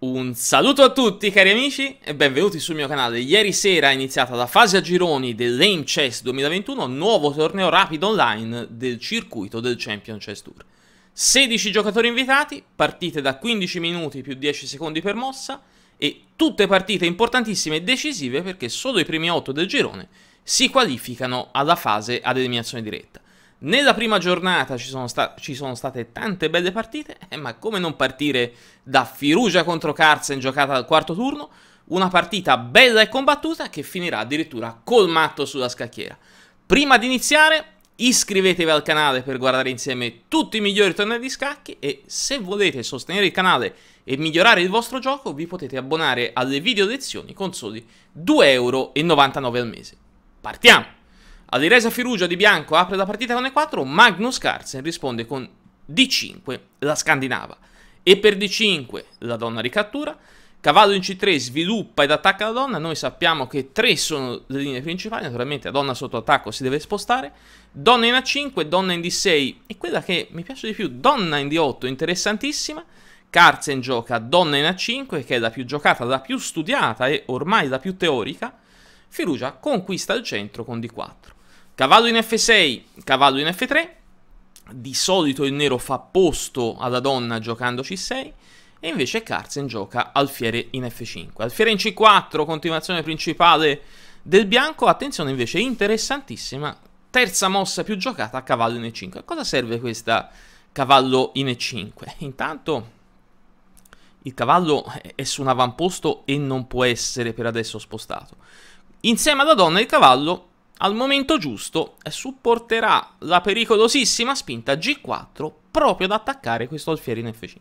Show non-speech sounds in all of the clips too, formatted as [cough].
Un saluto a tutti cari amici e benvenuti sul mio canale. Ieri sera è iniziata la fase a gironi dell'Aim Chess 2021, nuovo torneo rapido online del circuito del Champion Chess Tour. 16 giocatori invitati, partite da 15 minuti più 10 secondi per mossa e tutte partite importantissime e decisive perché solo i primi 8 del girone si qualificano alla fase ad eliminazione diretta. Nella prima giornata ci sono, ci sono state tante belle partite, eh, ma come non partire da Firugia contro Carsen giocata al quarto turno? Una partita bella e combattuta che finirà addirittura col matto sulla scacchiera. Prima di iniziare iscrivetevi al canale per guardare insieme tutti i migliori tornei di scacchi e se volete sostenere il canale e migliorare il vostro gioco vi potete abbonare alle video lezioni con soli 2,99€ al mese. Partiamo! Aliresa Firugia di bianco apre la partita con E4, Magnus Carlsen risponde con D5 la Scandinava. E per D5 la donna ricattura, cavallo in C3 sviluppa ed attacca la donna, noi sappiamo che tre sono le linee principali, naturalmente la donna sotto attacco si deve spostare, donna in A5, donna in D6 e quella che mi piace di più, donna in D8, interessantissima, Carlsen gioca donna in A5 che è la più giocata, la più studiata e ormai la più teorica, Firugia conquista il centro con D4. Cavallo in F6, cavallo in F3. Di solito il nero fa posto alla donna giocando C6 e invece Carlsen gioca alfiere in F5. Alfiere in C4, continuazione principale del bianco. Attenzione invece interessantissima, terza mossa più giocata a cavallo in E5. A cosa serve questa cavallo in E5? Intanto il cavallo è su un avamposto e non può essere per adesso spostato. Insieme alla donna il cavallo al momento giusto eh, supporterà la pericolosissima spinta G4 proprio ad attaccare questo alfiere in F5.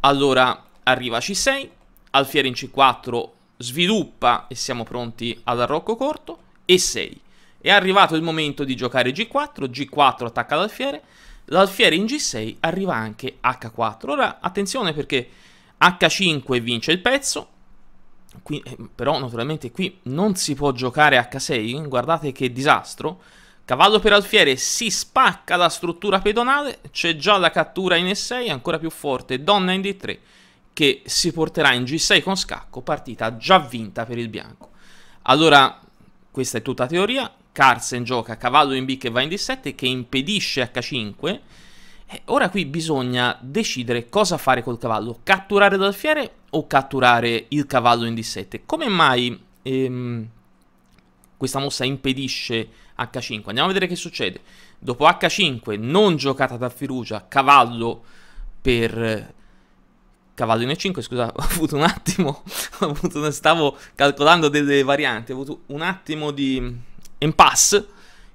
Allora arriva C6, alfiere in C4 sviluppa e siamo pronti ad arrocco corto, E6. È arrivato il momento di giocare G4, G4 attacca l'alfiere, l'alfiere in G6 arriva anche H4. Ora attenzione perché H5 vince il pezzo, Qui, eh, però naturalmente qui non si può giocare H6, guardate che disastro. Cavallo per alfiere si spacca la struttura pedonale, c'è già la cattura in E6, ancora più forte, donna in D3, che si porterà in G6 con scacco, partita già vinta per il bianco. Allora, questa è tutta teoria, Carlsen gioca cavallo in B che va in D7, che impedisce H5, eh, ora qui bisogna decidere cosa fare col cavallo, catturare l'alfiere o catturare il cavallo in D7. Come mai ehm, questa mossa impedisce H5? Andiamo a vedere che succede. Dopo H5, non giocata da Firugia, cavallo per cavallo in E5, scusa, [laughs] ho avuto un attimo, avuto, stavo calcolando delle varianti, ho avuto un attimo di impasse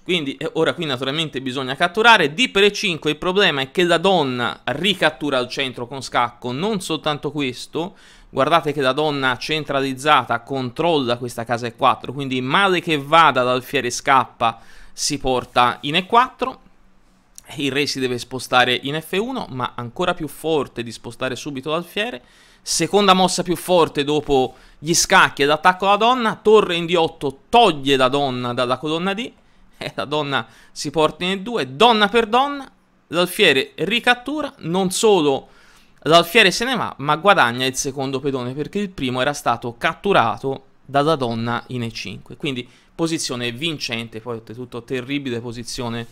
quindi eh, ora qui naturalmente bisogna catturare. D per E5 il problema è che la donna ricattura al centro con scacco. Non soltanto questo. Guardate che la donna centralizzata controlla questa casa E4. Quindi male che vada l'alfiere scappa si porta in E4. Il re si deve spostare in F1 ma ancora più forte di spostare subito l'alfiere. Seconda mossa più forte dopo gli scacchi ed attacco alla donna. Torre in D8 toglie la donna dalla colonna D e eh, la donna si porta in due, donna per donna, l'alfiere ricattura, non solo l'alfiere se ne va, ma guadagna il secondo pedone perché il primo era stato catturato dalla donna in E5, quindi posizione vincente, poi oltretutto terribile posizione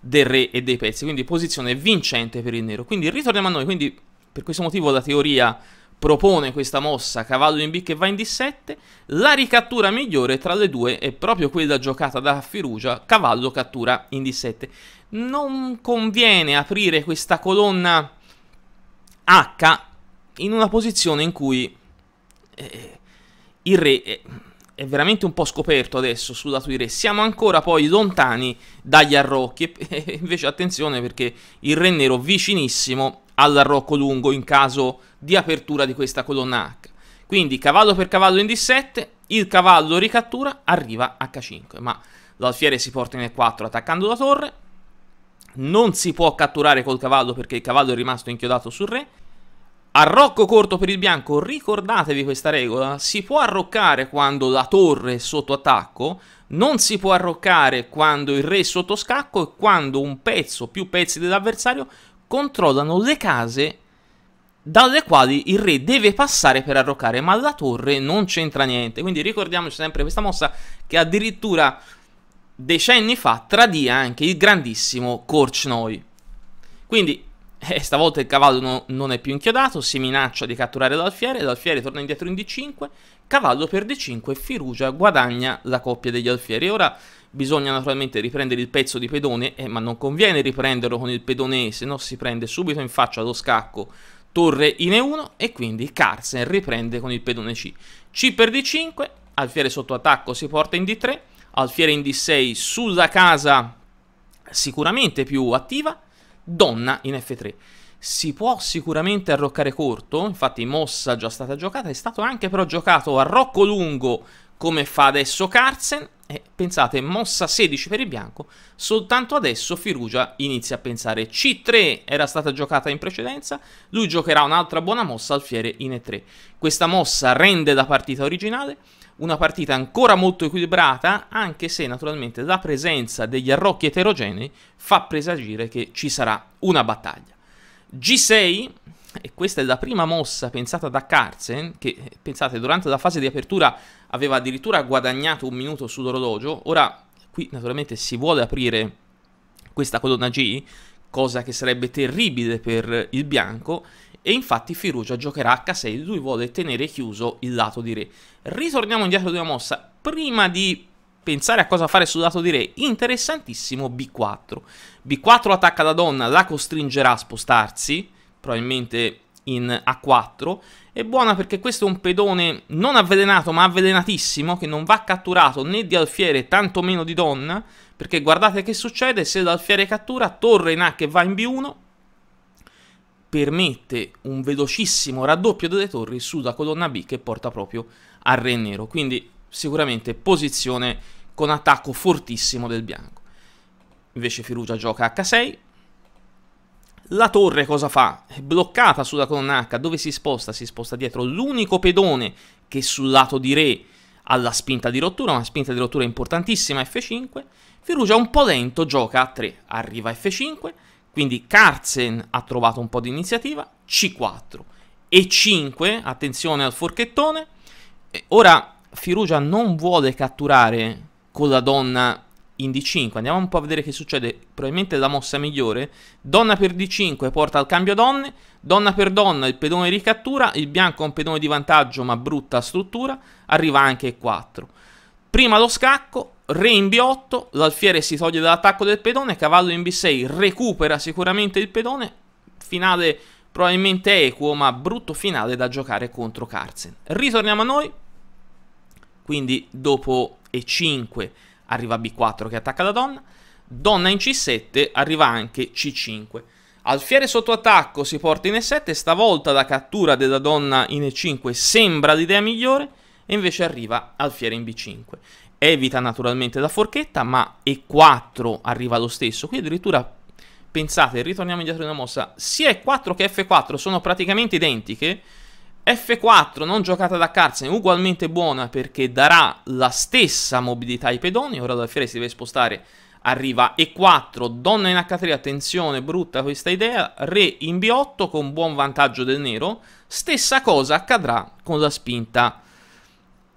del re e dei pezzi, quindi posizione vincente per il nero. Quindi ritorniamo a noi, quindi per questo motivo la teoria propone questa mossa, cavallo in B che va in D7, la ricattura migliore tra le due è proprio quella giocata da Firugia, cavallo cattura in D7. Non conviene aprire questa colonna H in una posizione in cui eh, il re è, è, veramente un po' scoperto adesso sul lato di re. Siamo ancora poi lontani dagli arrocchi, e, [laughs] e invece attenzione perché il re nero vicinissimo al rocco lungo in caso di apertura di questa colonna H. Quindi cavallo per cavallo in D7, il cavallo ricattura, arriva H5, ma l'alfiere si porta in E4 attaccando la torre, non si può catturare col cavallo perché il cavallo è rimasto inchiodato sul re, arrocco corto per il bianco, ricordatevi questa regola, si può arroccare quando la torre è sotto attacco, non si può arroccare quando il re è sotto scacco e quando un pezzo, più pezzi dell'avversario, controllano le case dalle quali il re deve passare per arroccare, ma la torre non c'entra niente. Quindi ricordiamoci sempre questa mossa che addirittura decenni fa tradì anche il grandissimo Korchnoi. Quindi eh, stavolta il cavallo no, non è più inchiodato, si minaccia di catturare l'alfiere, l'alfiere torna indietro in D5, cavallo per D5, Firugia guadagna la coppia degli alfieri. Ora bisogna naturalmente riprendere il pezzo di pedone, eh, ma non conviene riprenderlo con il pedone, se no si prende subito in faccia lo scacco torre in E1 e quindi Carsen riprende con il pedone C. C per D5, alfiere sotto attacco si porta in D3, alfiere in D6 sulla casa sicuramente più attiva, donna in F3. Si può sicuramente arroccare corto, infatti mossa già stata giocata, è stato anche però giocato arrocco lungo come fa adesso Carsen, e eh, pensate, mossa 16 per il bianco, soltanto adesso Firugia inizia a pensare C3 era stata giocata in precedenza, lui giocherà un'altra buona mossa alfiere in E3. Questa mossa rende la partita originale, una partita ancora molto equilibrata, anche se naturalmente la presenza degli arrocchi eterogenei fa presagire che ci sarà una battaglia. G6 e questa è la prima mossa pensata da Carlsen, che eh, pensate durante la fase di apertura aveva addirittura guadagnato un minuto sull'orologio. Ora qui naturalmente si vuole aprire questa colonna G, cosa che sarebbe terribile per il bianco, e infatti Firugia giocherà H6, lui vuole tenere chiuso il lato di re. Ritorniamo indietro di una mossa, prima di pensare a cosa fare sul lato di re, interessantissimo B4. B4 attacca la donna, la costringerà a spostarsi, probabilmente in A4. È buona perché questo è un pedone non avvelenato ma avvelenatissimo che non va catturato né di alfiere tantomeno di donna perché guardate che succede se l'alfiere cattura torre in A che va in B1 permette un velocissimo raddoppio delle torri sulla colonna B che porta proprio al re nero quindi sicuramente posizione con attacco fortissimo del bianco invece Firugia gioca H6 la torre cosa fa? È bloccata sulla colonna H, dove si sposta? Si sposta dietro l'unico pedone che sul lato di re ha la spinta di rottura, una spinta di rottura importantissima F5. Firugia un po' lento, gioca a 3, arriva F5, quindi Carzen ha trovato un po' di iniziativa, C4 e 5, attenzione al forchettone. Ora Firugia non vuole catturare con la donna in D5. Andiamo un po' a vedere che succede. Probabilmente la mossa migliore. Donna per D5 porta al cambio donne. Donna per donna il pedone ricattura. Il bianco ha un pedone di vantaggio ma brutta struttura. Arriva anche e 4. Prima lo scacco. Re in B8. L'alfiere si toglie dall'attacco del pedone. Cavallo in B6 recupera sicuramente il pedone. Finale probabilmente equo ma brutto finale da giocare contro Carzen. Ritorniamo a noi. Quindi dopo E5 arriva B4 che attacca la donna, donna in C7 arriva anche C5. Alfiere sotto attacco si porta in E7, stavolta la cattura della donna in E5 sembra l'idea migliore, e invece arriva alfiere in B5. Evita naturalmente la forchetta, ma E4 arriva lo stesso. Qui addirittura, pensate, ritorniamo indietro in una mossa, sia E4 che F4 sono praticamente identiche, F4 non giocata da Carlsen ugualmente buona perché darà la stessa mobilità ai pedoni, ora l'alfiere si deve spostare, arriva E4, donna in H3, attenzione, brutta questa idea, re in B8 con buon vantaggio del nero, stessa cosa accadrà con la spinta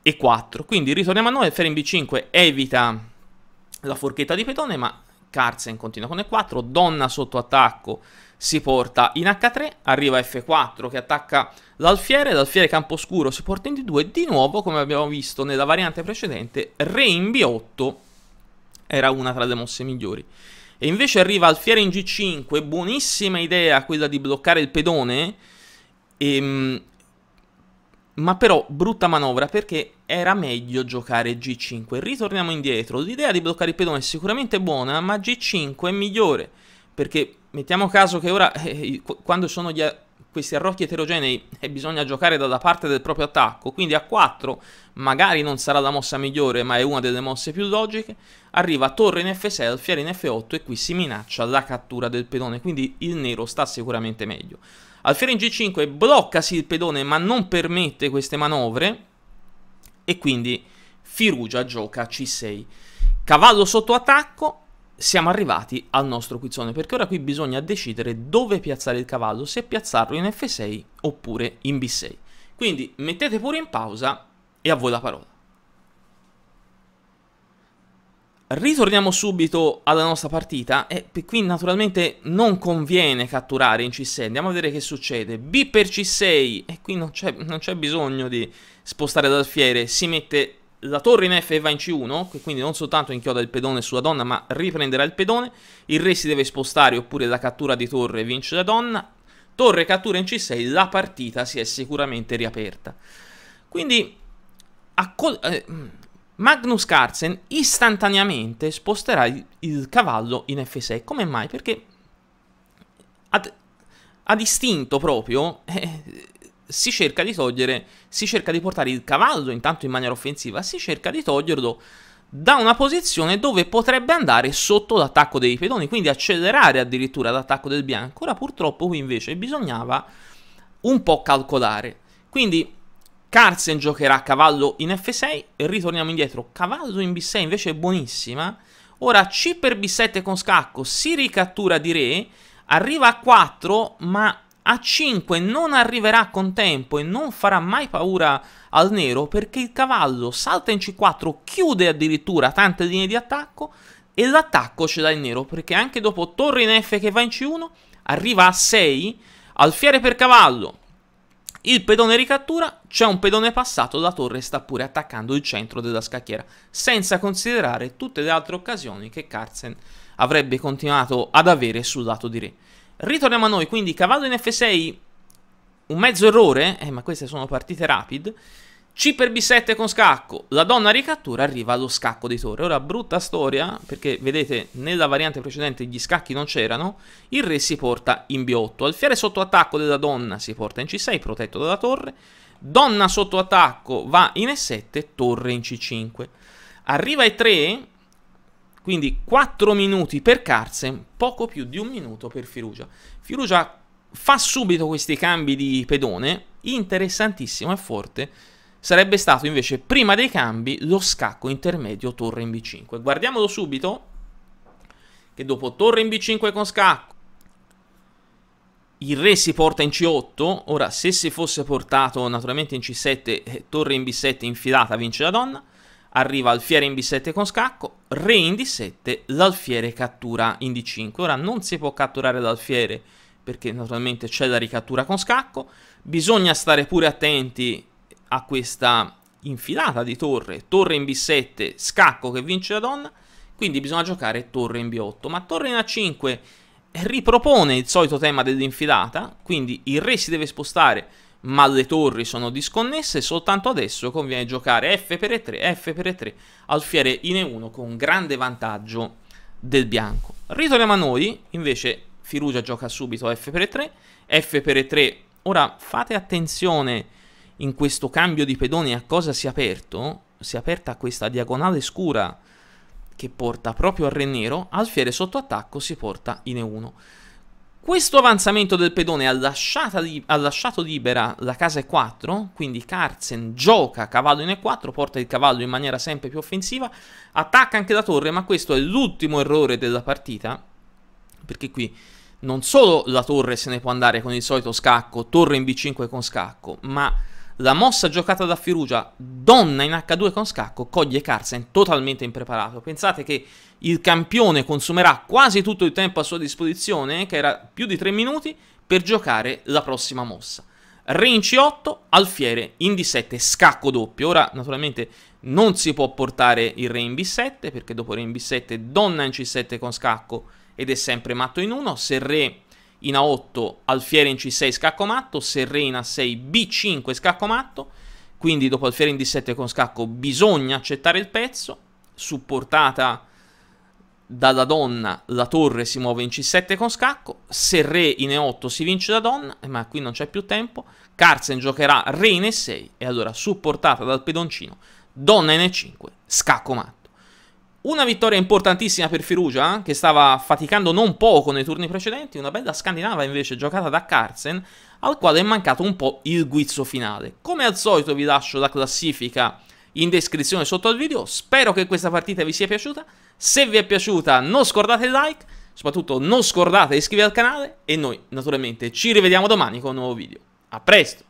E4, quindi ritorniamo a noi, alfiere in B5 evita la forchetta di pedone ma Carlsen continua con E4, donna sotto attacco, si porta in H3, arriva F4 che attacca l'alfiere, l'alfiere scuro si porta in D2 di nuovo, come abbiamo visto nella variante precedente, re in B8 era una tra le mosse migliori. E invece arriva alfiere in G5, buonissima idea quella di bloccare il pedone, ehm, ma però brutta manovra perché era meglio giocare G5. Ritorniamo indietro, l'idea di bloccare il pedone è sicuramente buona, ma G5 è migliore perché Mettiamo caso che ora, eh, eh quando sono gli, questi arrocchi eterogenei e eh, bisogna giocare dalla parte del proprio attacco, quindi a 4 magari non sarà la mossa migliore ma è una delle mosse più logiche, arriva torre in F6, fiera in F8 e qui si minaccia la cattura del pedone, quindi il nero sta sicuramente meglio. Alfiere in G5 blocca sì il pedone ma non permette queste manovre e quindi Firugia gioca C6. Cavallo sotto attacco, siamo arrivati al nostro quizzone, perché ora qui bisogna decidere dove piazzare il cavallo, se piazzarlo in F6 oppure in B6. Quindi mettete pure in pausa e a voi la parola. Ritorniamo subito alla nostra partita e qui naturalmente non conviene catturare in C6, andiamo a vedere che succede. B per C6 e qui non c'è bisogno di spostare l'alfiere, si mette la torre in F va in C1, che quindi non soltanto inchioda il pedone sulla donna, ma riprenderà il pedone. Il re si deve spostare, oppure la cattura di torre vince la donna. Torre cattura in C6, la partita si è sicuramente riaperta. Quindi eh, Magnus Carlsen istantaneamente sposterà il, il, cavallo in F6. Come mai? Perché ad, ad istinto proprio... Eh, si cerca di togliere, si cerca di portare il cavallo intanto in maniera offensiva, si cerca di toglierlo da una posizione dove potrebbe andare sotto l'attacco dei pedoni, quindi accelerare addirittura l'attacco del bianco. Ora purtroppo qui invece bisognava un po' calcolare. Quindi Carlsen giocherà cavallo in F6, ritorniamo indietro, cavallo in B6 invece è buonissima. Ora C per B7 con scacco, si ricattura di re, arriva a 4 ma a 5 non arriverà con tempo e non farà mai paura al nero perché il cavallo salta in C4, chiude addirittura tante linee di attacco e l'attacco ce l'ha il nero perché anche dopo torre in F che va in C1 arriva a 6 alfiere per cavallo. Il pedone ricattura, c'è un pedone passato, la torre sta pure attaccando il centro della scacchiera, senza considerare tutte le altre occasioni che Carlsen avrebbe continuato ad avere sul lato di re. Ritorniamo a noi, quindi cavallo in F6, un mezzo errore, eh, ma queste sono partite rapid. C per B7 con scacco, la donna ricattura, arriva allo scacco di torre. Ora, brutta storia, perché vedete, nella variante precedente gli scacchi non c'erano, il re si porta in B8. Alfiere sotto attacco della donna si porta in C6, protetto dalla torre. Donna sotto attacco va in E7, torre in C5. Arriva E3, quindi 4 minuti per Carsen, poco più di un minuto per Firugia. Firugia fa subito questi cambi di pedone, interessantissimo e forte. Sarebbe stato invece prima dei cambi lo scacco intermedio torre in B5. Guardiamolo subito che dopo torre in B5 con scacco il re si porta in C8, ora se si fosse portato naturalmente in C7, eh, torre in B7 infilata vince la donna, arriva alfiere in B7 con scacco, re in d7, l'alfiere cattura in d5. Ora non si può catturare l'alfiere perché naturalmente c'è la ricattura con scacco, bisogna stare pure attenti a questa infilata di torre, torre in b7, scacco che vince la donna, quindi bisogna giocare torre in b8, ma torre in a5 ripropone il solito tema dell'infilata, quindi il re si deve spostare ma le torri sono disconnesse, soltanto adesso conviene giocare F per E3, F per E3, alfiere in E1 con grande vantaggio del bianco. Ritorniamo a noi, invece Firugia gioca subito F per E3, F per E3, ora fate attenzione in questo cambio di pedoni a cosa si è aperto, si è aperta questa diagonale scura che porta proprio al re nero, alfiere sotto attacco si porta in E1. Questo avanzamento del pedone ha, li ha lasciato libera la casa E4, quindi Carzen gioca cavallo in E4, porta il cavallo in maniera sempre più offensiva, attacca anche la torre, ma questo è l'ultimo errore della partita, perché qui non solo la torre se ne può andare con il solito scacco, torre in B5 con scacco, ma la mossa giocata da Firugia, donna in H2 con scacco, coglie Carsen totalmente impreparato. Pensate che il campione consumerà quasi tutto il tempo a sua disposizione, che era più di 3 minuti, per giocare la prossima mossa. Re in C8, alfiere in D7, scacco doppio. Ora, naturalmente, non si può portare il re in B7, perché dopo re in B7, donna in C7 con scacco, ed è sempre matto in 1. Se re in A8 alfiere in C6 scacco matto, se re in A6 B5 scacco matto, quindi dopo alfiere in D7 con scacco bisogna accettare il pezzo, supportata dalla donna la torre si muove in C7 con scacco, se re in E8 si vince da donna, ma qui non c'è più tempo, Carsen giocherà re in E6 e allora supportata dal pedoncino, donna in E5, scacco matto. Una vittoria importantissima per Firugia, eh, che stava faticando non poco nei turni precedenti, una bella scandinava invece giocata da Carsen, al quale è mancato un po' il guizzo finale. Come al solito vi lascio la classifica in descrizione sotto al video, spero che questa partita vi sia piaciuta, se vi è piaciuta non scordate il like, soprattutto non scordate iscrivervi al canale e noi naturalmente ci rivediamo domani con un nuovo video. A presto!